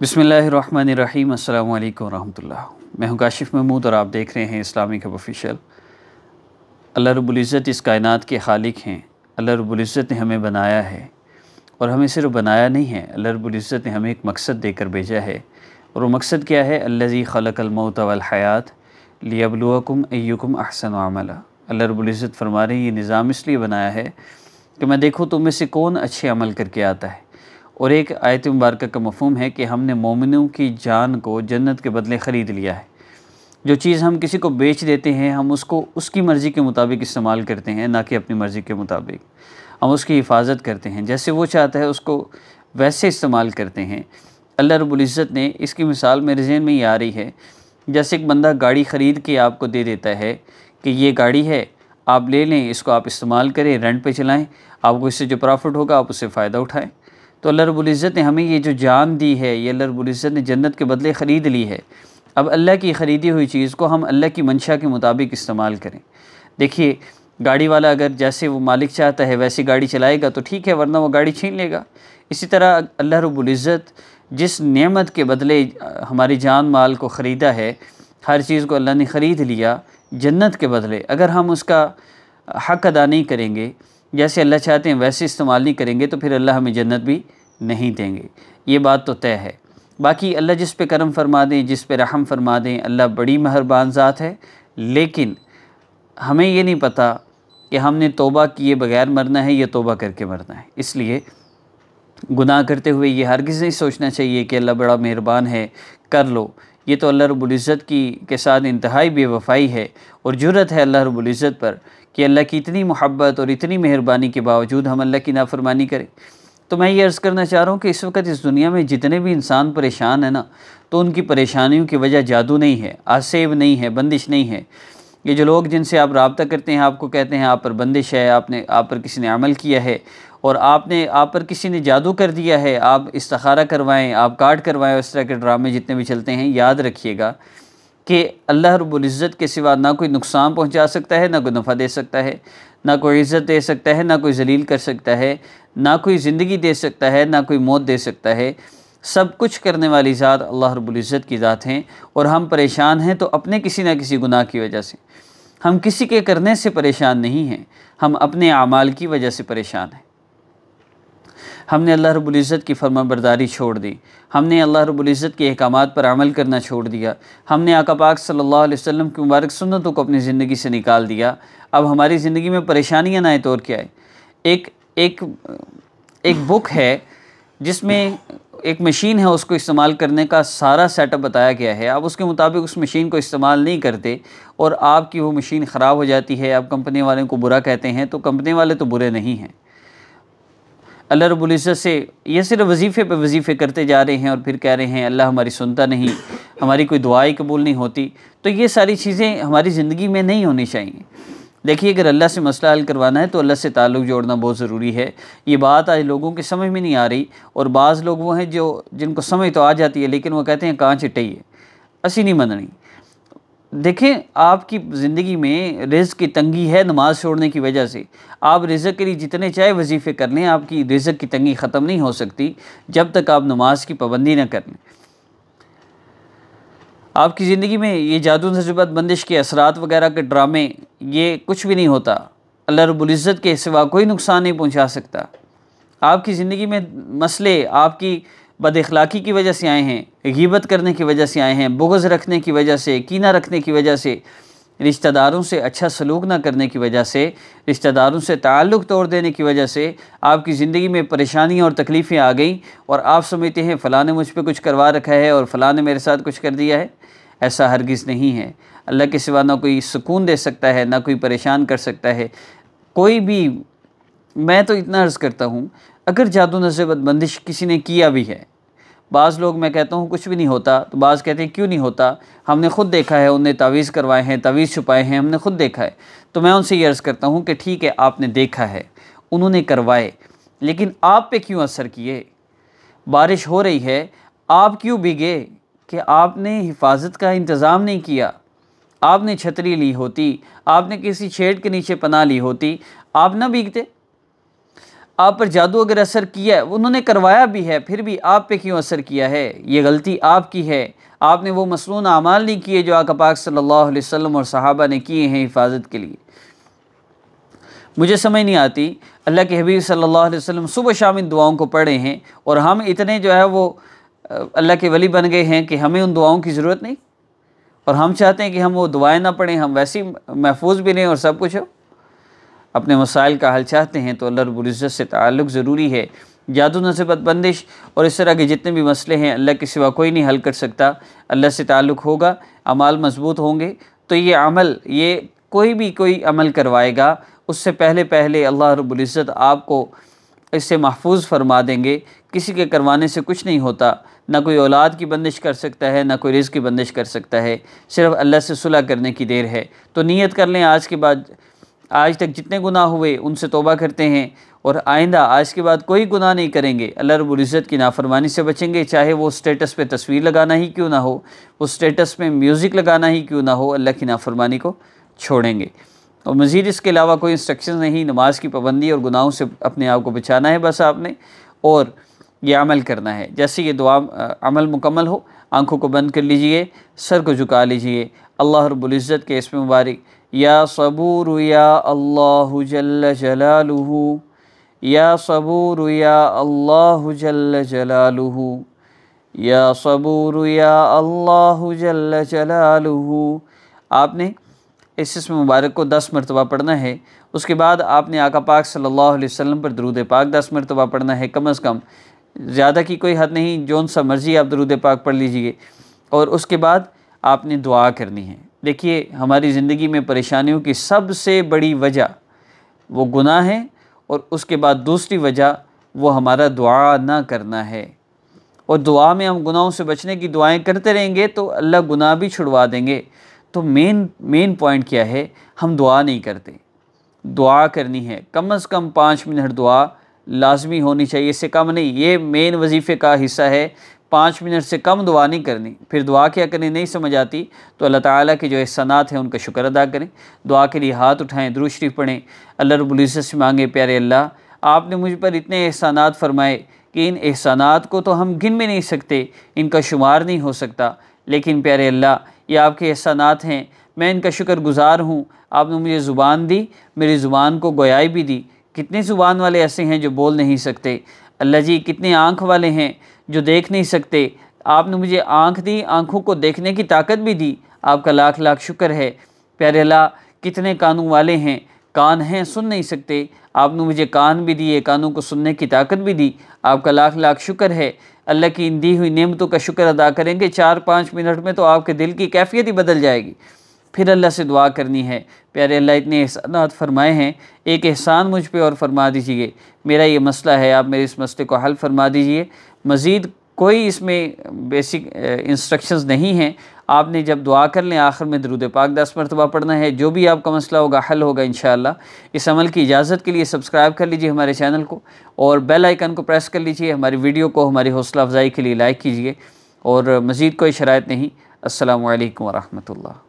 बसमीम् अल्लाम वरहमल्ला मैं हूं काशिफ महमूद और आप देख रहे हैं इस्लामिक हब ऑफिशियल अल्लाह रबुल्ज़त इस कायनात के खालिक हैं अल्लाह रबुल्ज़त ने हमें बनाया है और हमें सिर्फ बनाया नहीं है अल्लाह रबुल्ज़त ने हमें एक मकसद देकर भेजा है और वो मकसद क्या है अल्लाजी खलकलमौत वलहयात लियाबलुकुम अयुकुम अहसन अमला अल्लाह रबुल्ज़त फरमा रही ये निज़ाम इसलिए बनाया है कि मैं देखूँ तुम में से कौन अच्छे अमल करके आता है और एक आयत मुबारक का मफहम है कि हमने मोमिनों की जान को जन्नत के बदले ख़रीद लिया है जो चीज़ हम किसी को बेच देते हैं हम उसको उसकी मर्ज़ी के मुताबिक इस्तेमाल करते हैं ना कि अपनी मर्ज़ी के मुताबिक हम उसकी हिफाजत करते हैं जैसे वो चाहता है उसको वैसे इस्तेमाल करते हैं अल्लाह रबुल्ज़त ने इसकी मिसाल मेरे जहन में ही आ रही है जैसे एक बंदा गाड़ी ख़रीद के आपको दे देता है कि ये गाड़ी है आप ले लें इसको आप इस्तेमाल करें रेंट पे चलाएं आपको इससे जो प्रॉफिट होगा आप उससे फ़ायदा उठाएं तो अल्लाह रबुल्ज़त ने हमें ये जो जान दी है ये अल्लाह रबुल्ज़त ने जन्नत के बदले ख़रीद ली है अब अल्लाह की ख़रीदी हुई चीज़ को हम अल्लाह की मंशा के मुताबिक इस्तेमाल करें देखिए गाड़ी वाला अगर जैसे वो मालिक चाहता है वैसी गाड़ी चलाएगा तो ठीक है वरना वो गाड़ी छीन लेगा इसी तरह अल्लाह रबुल्ज़त जिस नेमत के बदले हमारी जान माल को ख़रीदा है हर चीज़ को अल्लाह ने ख़रीद लिया जन्नत के बदले अगर हम उसका हक अदा नहीं करेंगे जैसे अल्लाह चाहते हैं वैसे इस्तेमाल नहीं करेंगे तो फिर अल्लाह हमें जन्नत भी नहीं देंगे ये बात तो तय है बाकी अल्लाह जिस पे करम फरमा दें जिस पे रहम फरमा दें अल्लाह बड़ी मेहरबान ज़ात है लेकिन हमें ये नहीं पता कि हमने तोबा किए बगैर मरना है या तोबा करके मरना है इसलिए गुनाह करते हुए ये हरगिज़ नहीं सोचना चाहिए कि अल्लाह बड़ा मेहरबान है कर लो ये तो अल्लाह रबुल्ज़त की के साथ इंतहाई बेवफाई है और ज़रूरत है अल्लाह रबुल्ज़त पर कि अल्लाह की इतनी मोहब्बत और इतनी मेहरबानी के बावजूद हम अल्लाह की नाफरमानी करें तो मैं ये अर्ज़ करना चाह रहा हूँ कि इस वक्त इस दुनिया में जितने भी इंसान परेशान हैं ना तो उनकी परेशानियों की वजह जादू नहीं है आसेब नहीं है बंदिश नहीं है ये जो लोग जिनसे आप रबता करते हैं आपको कहते हैं आप पर बंदिश है आपने आप पर किसी ने अमल किया है और आपने आप पर किसी ने जादू कर दिया है आप इस्तारा करवाएं आप कार्ड करवाएं इस तरह के ड्रामे जितने भी चलते हैं याद रखिएगा कि अल्लाह रब्ज़त के सिवा ना कोई नुकसान पहुंचा सकता है ना कोई नफ़ा दे सकता है ना कोई इज़्ज़त दे सकता है ना कोई जलील कर सकता है ना कोई ज़िंदगी दे सकता है ना कोई मौत दे सकता है सब कुछ करने वाली ज़ात अल्लाह रब्ज़त की ज़ात हैं और हम परेशान हैं तो अपने किसी ना किसी गुनाह की वजह से हम किसी के करने से परेशान नहीं हैं हम अपने अमाल की वजह से परेशान हैं हमने अल्लाह रबुल्ज़त की फर्माबरदारी छोड़ दी हमने अल्लाह रबुल्ज़त के अहकाम पर अमल करना छोड़ दिया हमने आका पाक सल्लल्लाहु अलैहि वसल्लम की मुबारक सुन्नतों को अपनी ज़िंदगी से निकाल दिया अब हमारी ज़िंदगी में परेशानियाँ ना तौर के आए तो एक एक एक बुक है जिसमें एक मशीन है उसको इस्तेमाल करने का सारा सेटअप बताया गया है आप उसके मुताबिक उस मशीन को इस्तेमाल नहीं करते और आपकी वो मशीन ख़राब हो जाती है आप कंपनी वाले को बुरा कहते हैं तो कंपनी वाले तो बुरे नहीं हैं अल्लाह रबुल्ज़त से ये सिर्फ वजीफ़े पे वजीफ़े करते जा रहे हैं और फिर कह रहे हैं अल्लाह हमारी सुनता नहीं हमारी कोई दुआई कबूल नहीं होती तो ये सारी चीज़ें हमारी ज़िंदगी में नहीं होनी चाहिए देखिए अगर अल्लाह से मसला हल करवाना है तो अल्लाह से ताल्लुक़ जोड़ना बहुत ज़रूरी है ये बात आज लोगों के समझ में नहीं आ रही और बाज़ लोग वो हैं जो जिनको समझ तो आ जाती है लेकिन वो कहते हैं कहाँ चिट्टी है असी नहीं मननी देखें आपकी ज़िंदगी में रिज़ की तंगी है नमाज़ छोड़ने की वजह से आप रिजक के लिए जितने चाहे वजीफ़े कर लें आपकी रिजक की तंगी ख़त्म नहीं हो सकती जब तक आप नमाज की पाबंदी ना कर लें आपकी ज़िंदगी में ये जादू तजुबा बंदिश के असरात वगैरह के ड्रामे ये कुछ भी नहीं होता अल्लाह रबुल्ज़त के सिवा कोई नुकसान नहीं पहुँचा सकता आपकी ज़िंदगी में मसले आपकी बद की वजह से आए हैं गीबत करने की वजह से आए हैं बुगज़ रखने की वजह से कीना रखने की वजह से रिश्तेदारों से अच्छा सलूक ना करने की वजह से रिश्तेदारों से ताल्लुक़ तोड़ देने की वजह से आपकी ज़िंदगी में परेशानियाँ और तकलीफ़ें आ गई और आप समझते हैं फ़लाँ ने मुझ पर कुछ करवा रखा है और फ़लाँ ने मेरे साथ कुछ कर दिया है ऐसा हरगिज़ नहीं है अल्लाह के सिवा ना कोई सुकून दे सकता है ना कोई परेशान कर सकता है कोई भी मैं तो इतना अर्ज़ करता हूँ अगर जादू नजरबंदिश बंदिश किसी ने किया भी है बाज़ लोग मैं कहता हूँ कुछ भी नहीं होता तो बाज़ कहते हैं क्यों नहीं होता हमने खुद देखा है उनने तावीज़ करवाए हैं तावीज़ छुपाए हैं हमने खुद देखा है तो मैं उनसे ये अर्ज़ करता हूँ कि ठीक है आपने देखा है उन्होंने करवाए लेकिन आप पे क्यों असर किए बारिश हो रही है आप क्यों भीगे कि आपने हिफाजत का इंतज़ाम नहीं किया आपने छतरी ली होती आपने किसी छेड़ के नीचे पना ली होती आप ना भीगते आप पर जादू अगर असर किया है उन्होंने करवाया भी है फिर भी आप पे क्यों असर किया है ये गलती आपकी है आपने वो मसनून अमाल नहीं किए जो आका पाक सल्लल्लाहु अलैहि वसल्लम और सहाबा ने किए हैं हिफाजत के लिए मुझे समझ नहीं आती अल्लाह के हबीब सल्लल्लाहु अलैहि वसल्लम सुबह शाम इन दुआओं को पढ़े हैं और हम इतने जो है वो अल्लाह के वली बन गए हैं कि हमें उन दुआओं की ज़रूरत नहीं और हम चाहते हैं कि हम वो दुआएँ ना पढ़ें हम वैसे ही महफूज भी रहें और सब कुछ हो अपने मसाइल का हल चाहते हैं तो अल्लाह रबुल्ज़त से ताल्लुक़ ज़रूरी है जादू नसीबत बंदिश और इस तरह के जितने भी मसले हैं अल्लाह के सिवा कोई नहीं हल कर सकता अल्लाह से ताल्लुक़ होगा अमाल मजबूत होंगे तो ये अमल ये कोई भी कोई अमल करवाएगा उससे पहले पहले अल्लाह रबुल्ज़त आपको इससे महफूज फरमा देंगे किसी के करवाने से कुछ नहीं होता ना कोई औलाद की बंदिश कर सकता है ना कोई रिज़ की बंदिश कर सकता है सिर्फ अल्लाह से सुलह करने की देर है तो नीयत कर लें आज के बाद आज तक जितने गुनाह हुए उनसे तोबा करते हैं और आइंदा आज के बाद कोई गुनाह नहीं करेंगे अल्लाह रबुल्ज़त की नाफरमानी से बचेंगे चाहे वो स्टेटस पे तस्वीर लगाना ही क्यों ना हो उस स्टेटस पे म्यूज़िक लगाना ही क्यों ना हो अल्लाह की नाफरमानी को छोड़ेंगे और मज़ीद इसके अलावा कोई इंस्ट्रक्शन नहीं नमाज की पाबंदी और गुनाहों से अपने आप को बचाना है बस आपने और ये अमल करना है जैसे ये दुआ अमल मुकम्मल हो आँखों को बंद कर लीजिए सर को झुका लीजिए अल्लाह रबुल्ज़त के इसमें मुबारक या सबूर या अल्लाह जल जलालुहू या सबूर या अल्लाह जल जलालुहू या सबूर या अल्लाह जल जलालुहू आपने इस इसम मुबारक को दस मरतबा पढ़ना है उसके बाद आपने आका पाक सल्लल्लाहु अलैहि वसल्लम पर दरूद पाक दस मरतबा पढ़ना है कम अज़ कम ज़्यादा की कोई हद नहीं जौन सा मर्ज़ी आप दरूद पाक पढ़ लीजिए और उसके बाद आपने दुआ करनी है देखिए हमारी ज़िंदगी में परेशानियों की सबसे बड़ी वजह वो गुनाह है और उसके बाद दूसरी वजह वो हमारा दुआ ना करना है और दुआ में हम गुनाहों से बचने की दुआएं करते रहेंगे तो अल्लाह गुनाह भी छुड़वा देंगे तो मेन मेन पॉइंट क्या है हम दुआ नहीं करते दुआ करनी है कम अज़ कम पाँच मिनट दुआ लाजमी होनी चाहिए इससे कम नहीं ये मेन वजीफ़े का हिस्सा है पाँच मिनट से कम दुआ नहीं करनी फिर दुआ क्या करनी नहीं समझ आती तो अल्लाह ताला के जो एहसानात हैं उनका शुक्र अदा करें दुआ के लिए हाथ उठाएं दुरुशरी पढ़ें अल्लाह रबुल्ज़त से मांगे प्यारे अल्लाह आपने मुझ पर इतने एहसानात फरमाए कि इन एहसानात को तो हम गिन भी नहीं सकते इनका शुमार नहीं हो सकता लेकिन प्यारे अल्लाह ये आपके एहसानात हैं मैं इनका शुक्र गुज़ार हूँ आपने मुझे ज़ुबान दी मेरी ज़ुबान को गोयाई भी दी कितने ज़ुबान वाले ऐसे हैं जो बोल नहीं सकते अल्लाह जी कितने आँख वाले हैं जो देख नहीं सकते आपने मुझे आँख दी आँखों को देखने की ताकत भी दी आपका लाख लाख शुक्र है प्यारे अल्लाह कितने कानों वाले हैं कान हैं सुन नहीं सकते आपने मुझे कान भी दिए कानों को सुनने की ताकत भी दी आपका लाख लाख शुक्र है अल्लाह की इन दी हुई नेमतों का शुक्र अदा करेंगे चार पाँच मिनट में तो आपके दिल की कैफियत ही बदल जाएगी फिर अल्लाह से दुआ करनी है प्यारे अल्लाह इतने एहसानात फरमाए हैं एक एहसान मुझ पर और फरमा दीजिए मेरा ये मसला है आप मेरे इस मसले को हल फरमा दीजिए मज़ीद कोई इसमें बेसिक इंस्ट्रक्शंस नहीं हैं आपने जब दुआ कर लें आखिर में दरुद पाक दस मरतबा पढ़ना है जो भी आपका मसला होगा हल होगा इन इस अमल की इजाज़त के लिए सब्सक्राइब कर लीजिए हमारे चैनल को और बेल आइकन को प्रेस कर लीजिए हमारी वीडियो को हमारी हौसला अफजाई के लिए लाइक कीजिए और मज़ीद कोई शरात नहीं अल्लाम वरहमल